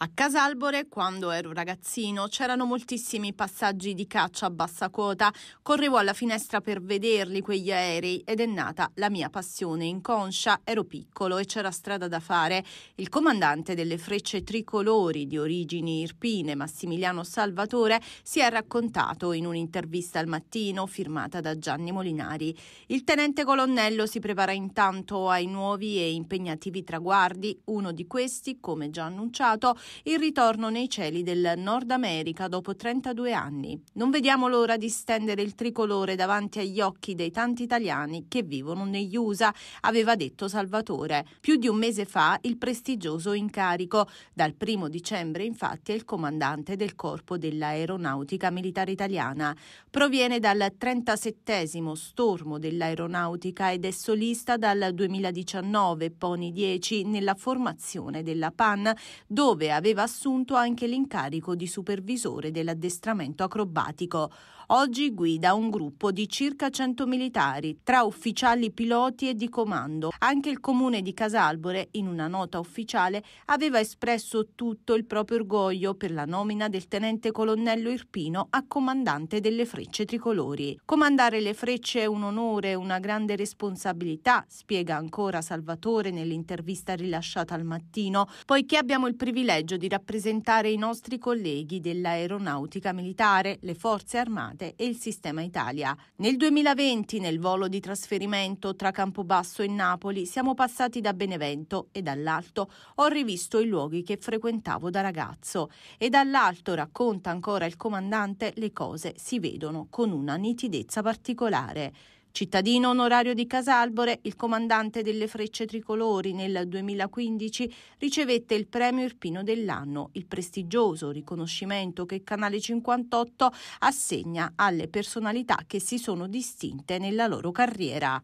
A Casalbore, quando ero ragazzino, c'erano moltissimi passaggi di caccia a bassa quota. Correvo alla finestra per vederli quegli aerei ed è nata la mia passione inconscia. Ero piccolo e c'era strada da fare. Il comandante delle frecce tricolori di origini irpine, Massimiliano Salvatore, si è raccontato in un'intervista al mattino firmata da Gianni Molinari. Il tenente colonnello si prepara intanto ai nuovi e impegnativi traguardi. Uno di questi, come già annunciato, il ritorno nei cieli del Nord America dopo 32 anni. Non vediamo l'ora di stendere il tricolore davanti agli occhi dei tanti italiani che vivono negli USA, aveva detto Salvatore. Più di un mese fa il prestigioso incarico. Dal primo dicembre infatti è il comandante del corpo dell'aeronautica militare italiana. Proviene dal 37 stormo dell'aeronautica ed è solista dal 2019 Poni 10 nella formazione della PAN dove ha aveva assunto anche l'incarico di supervisore dell'addestramento acrobatico. Oggi guida un gruppo di circa 100 militari, tra ufficiali piloti e di comando. Anche il comune di Casalbore, in una nota ufficiale, aveva espresso tutto il proprio orgoglio per la nomina del tenente colonnello Irpino a comandante delle frecce tricolori. Comandare le frecce è un onore, una grande responsabilità, spiega ancora Salvatore nell'intervista rilasciata al mattino, poiché abbiamo il privilegio privilegio di rappresentare i nostri colleghi dell'aeronautica militare, le forze armate e il sistema Italia. Nel 2020, nel volo di trasferimento tra Campobasso e Napoli, siamo passati da Benevento e dall'alto ho rivisto i luoghi che frequentavo da ragazzo e dall'alto, racconta ancora il comandante, le cose si vedono con una nitidezza particolare. Cittadino onorario di Casalbore, il comandante delle Frecce Tricolori nel 2015 ricevette il premio Irpino dell'anno, il prestigioso riconoscimento che Canale 58 assegna alle personalità che si sono distinte nella loro carriera.